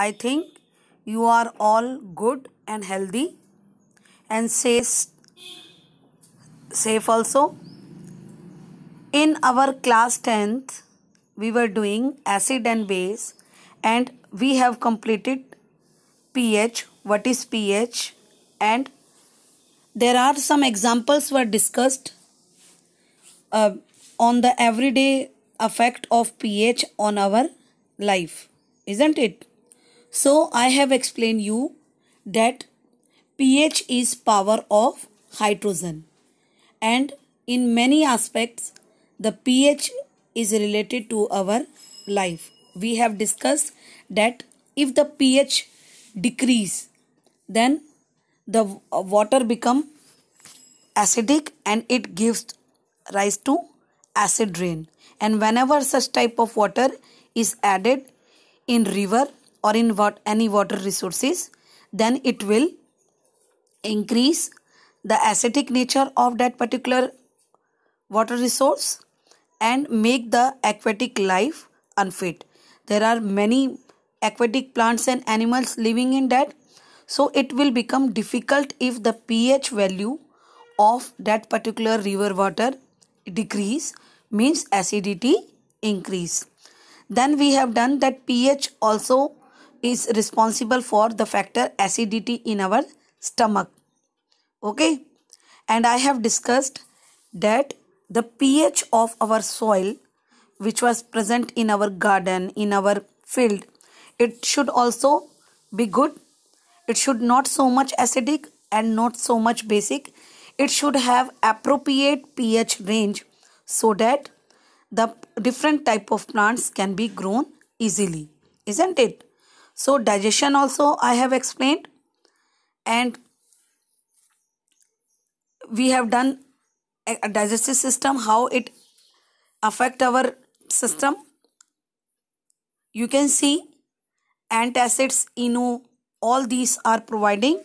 I think you are all good and healthy and safe, safe also. In our class 10th, we were doing acid and base and we have completed pH, what is pH and there are some examples were discussed uh, on the everyday effect of pH on our life, isn't it? So I have explained you that pH is power of hydrogen and in many aspects the pH is related to our life. We have discussed that if the pH decrease then the water become acidic and it gives rise to acid rain and whenever such type of water is added in river or in what any water resources then it will increase the acidic nature of that particular water resource and make the aquatic life unfit there are many aquatic plants and animals living in that so it will become difficult if the ph value of that particular river water decrease means acidity increase then we have done that ph also is responsible for the factor acidity in our stomach okay and i have discussed that the ph of our soil which was present in our garden in our field it should also be good it should not so much acidic and not so much basic it should have appropriate ph range so that the different type of plants can be grown easily isn't it so digestion also I have explained and we have done a digestive system how it affect our system you can see antacids eno all these are providing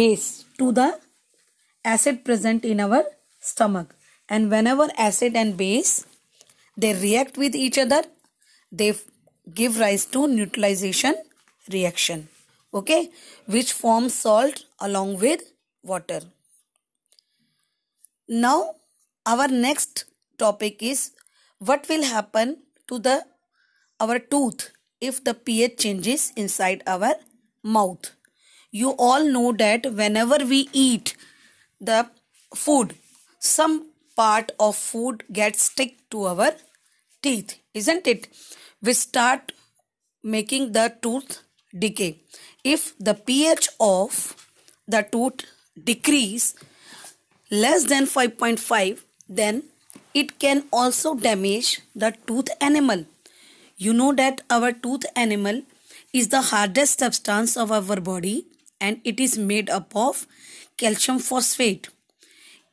base to the acid present in our stomach and whenever acid and base they react with each other they give rise to neutralization reaction okay which forms salt along with water now our next topic is what will happen to the our tooth if the ph changes inside our mouth you all know that whenever we eat the food some part of food gets stick to our teeth isn't it we start making the tooth decay. If the pH of the tooth decrease less than 5.5 then it can also damage the tooth enamel. You know that our tooth enamel is the hardest substance of our body and it is made up of calcium phosphate.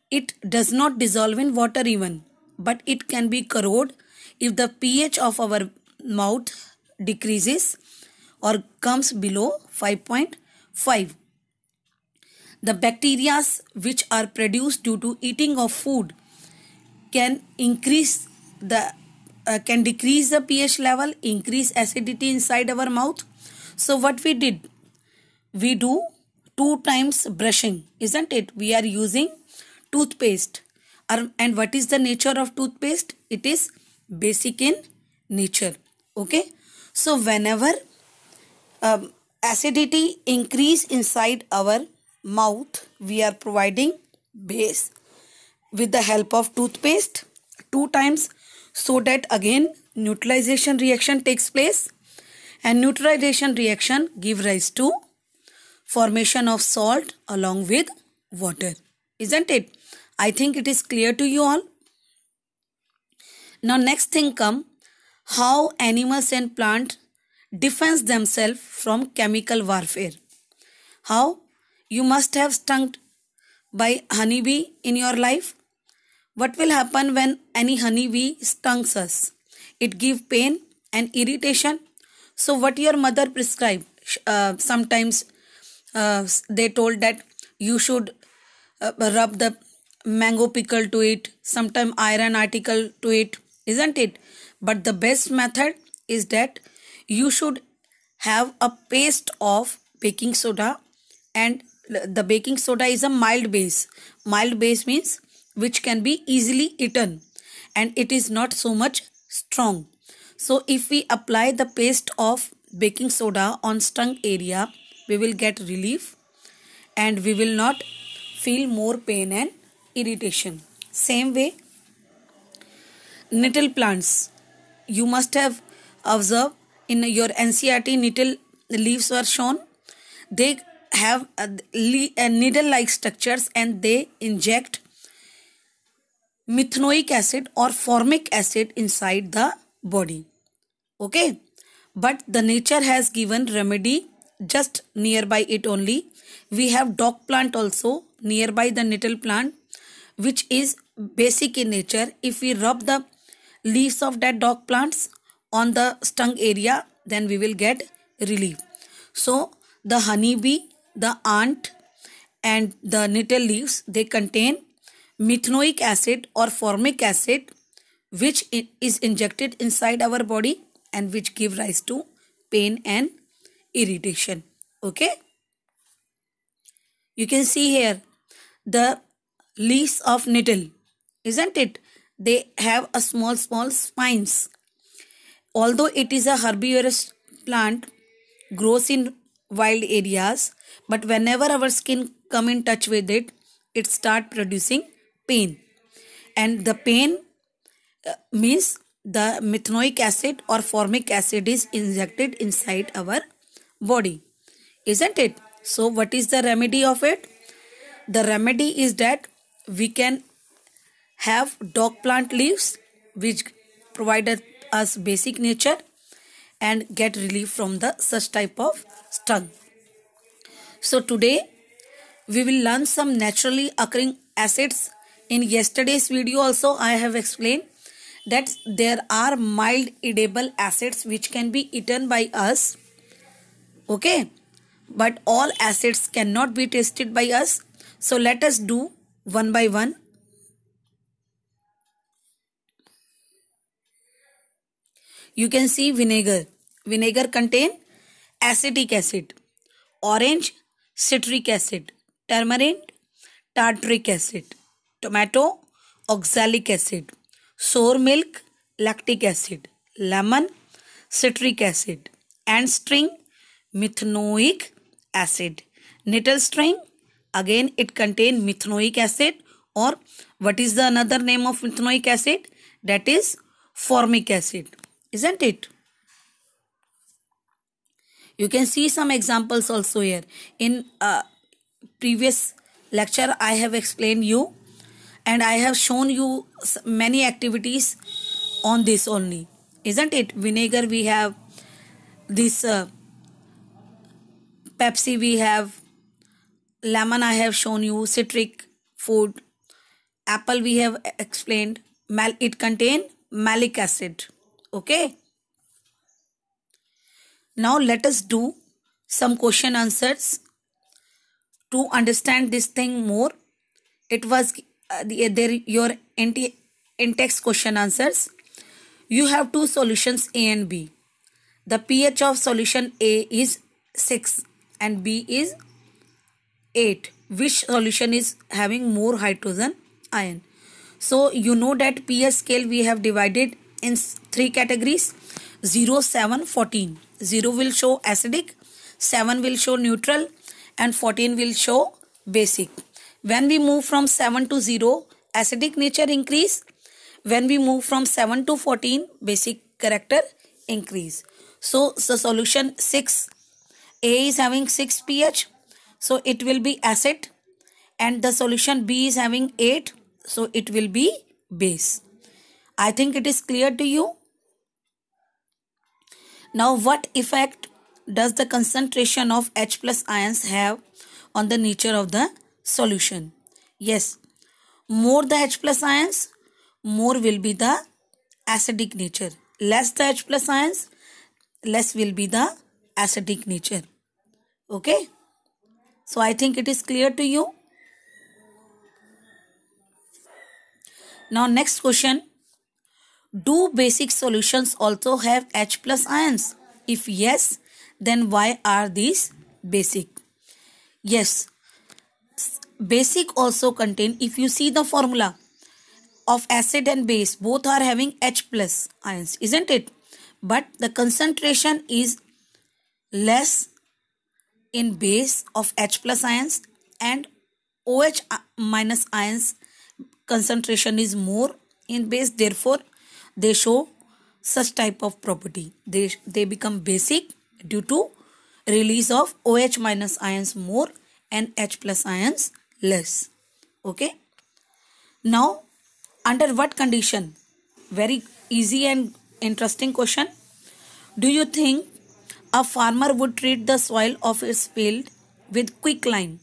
It does not dissolve in water even but it can be corroded if the pH of our mouth decreases or comes below 5.5. The bacteria which are produced due to eating of food can increase the uh, can decrease the pH level, increase acidity inside our mouth. So what we did, we do two times brushing, isn't it? We are using toothpaste. And what is the nature of toothpaste? It is basic in nature okay so whenever um, acidity increase inside our mouth we are providing base with the help of toothpaste two times so that again neutralization reaction takes place and neutralization reaction give rise to formation of salt along with water isn't it i think it is clear to you all now next thing come how animals and plants defends themselves from chemical warfare. How? You must have stung by honeybee in your life. What will happen when any honeybee stings us? It give pain and irritation. So what your mother prescribed? Uh, sometimes uh, they told that you should uh, rub the mango pickle to it. Sometime iron article to it. Isn't it? But the best method is that you should have a paste of baking soda and the baking soda is a mild base. Mild base means which can be easily eaten and it is not so much strong. So if we apply the paste of baking soda on stung area, we will get relief and we will not feel more pain and irritation. Same way, nettle plants you must have observed in your NCRT needle leaves were shown. They have a needle-like structures and they inject methanoic acid or formic acid inside the body. Okay. But the nature has given remedy just nearby it only. We have dock plant also nearby the needle plant which is basic in nature. If we rub the leaves of dead dog plants on the stung area then we will get relief so the honeybee the ant and the nettle leaves they contain methanoic acid or formic acid which is injected inside our body and which give rise to pain and irritation okay you can see here the leaves of nettle isn't it they have a small small spines although it is a herbivorous plant grows in wild areas but whenever our skin come in touch with it it start producing pain and the pain uh, means the methanoic acid or formic acid is injected inside our body isn't it so what is the remedy of it the remedy is that we can have dog plant leaves which provided us basic nature and get relief from the such type of stung. So today we will learn some naturally occurring acids. In yesterday's video also I have explained that there are mild edible acids which can be eaten by us. Okay. But all acids cannot be tasted by us. So let us do one by one You can see vinegar. Vinegar contain acetic acid. Orange, citric acid. Tamarind, tartaric acid. Tomato, oxalic acid. Sour milk, lactic acid. Lemon, citric acid. And string, methanoic acid. Nettle string, again it contain methanoic acid or what is the another name of methanoic acid? That is formic acid. Isn't it? You can see some examples also here. In uh, previous lecture, I have explained you and I have shown you many activities on this only. Isn't it? Vinegar we have, this uh, Pepsi we have, lemon I have shown you, citric food, apple we have explained, mal it contain malic acid. Okay. Now let us do some question answers to understand this thing more. It was uh, the, uh, there your in-text question answers. You have two solutions A and B. The pH of solution A is 6 and B is 8. Which solution is having more hydrogen ion? So you know that pH scale we have divided in three categories 0, 7, 14. 0 will show acidic, 7 will show neutral and 14 will show basic. When we move from 7 to 0, acidic nature increase. When we move from 7 to 14, basic character increase. So, the so solution 6, A is having 6 pH. So, it will be acid and the solution B is having 8. So, it will be base. I think it is clear to you. Now, what effect does the concentration of H plus ions have on the nature of the solution? Yes, more the H plus ions, more will be the acidic nature. Less the H plus ions, less will be the acidic nature. Okay. So I think it is clear to you. Now next question. Do basic solutions also have H plus ions? If yes, then why are these basic? Yes, basic also contain, if you see the formula of acid and base, both are having H plus ions, isn't it? But the concentration is less in base of H plus ions and OH minus ions concentration is more in base. Therefore, they show such type of property. They, they become basic due to release of OH minus ions more and H plus ions less. Okay. Now, under what condition? Very easy and interesting question. Do you think a farmer would treat the soil of his field with quicklime,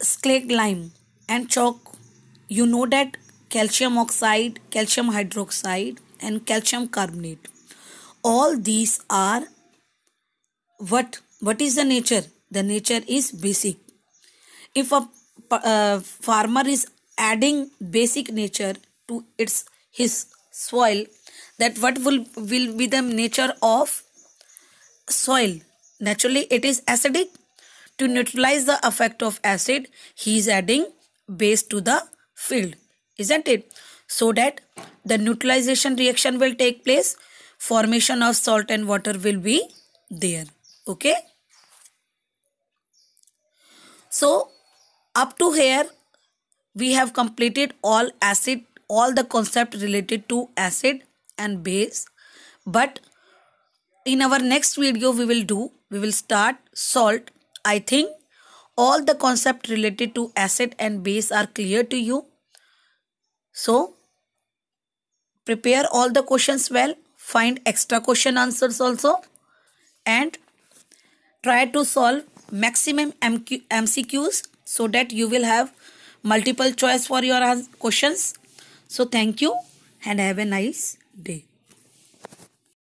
slag lime and chalk? You know that calcium oxide, calcium hydroxide, and calcium carbonate. All these are what? What is the nature? The nature is basic. If a uh, farmer is adding basic nature to its his soil, that what will will be the nature of soil? Naturally, it is acidic. To neutralize the effect of acid, he is adding base to the field isn't it? So that the neutralization reaction will take place, formation of salt and water will be there. Okay. So up to here we have completed all acid all the concept related to acid and base but in our next video we will do we will start salt i think all the concept related to acid and base are clear to you so, prepare all the questions well. Find extra question answers also. And try to solve maximum MQ MCQs so that you will have multiple choice for your questions. So, thank you and have a nice day.